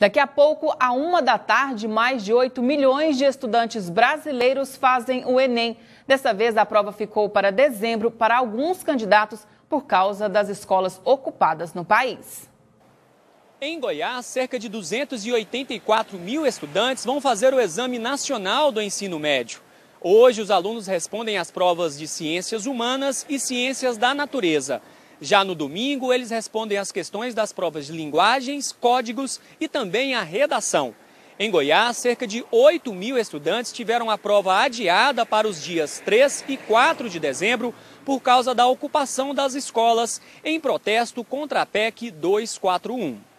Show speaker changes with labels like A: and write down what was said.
A: Daqui a pouco, à uma da tarde, mais de 8 milhões de estudantes brasileiros fazem o Enem. Dessa vez, a prova ficou para dezembro para alguns candidatos por causa das escolas ocupadas no país.
B: Em Goiás, cerca de 284 mil estudantes vão fazer o Exame Nacional do Ensino Médio. Hoje, os alunos respondem às provas de Ciências Humanas e Ciências da Natureza. Já no domingo, eles respondem às questões das provas de linguagens, códigos e também a redação. Em Goiás, cerca de 8 mil estudantes tiveram a prova adiada para os dias 3 e 4 de dezembro por causa da ocupação das escolas em protesto contra a PEC 241.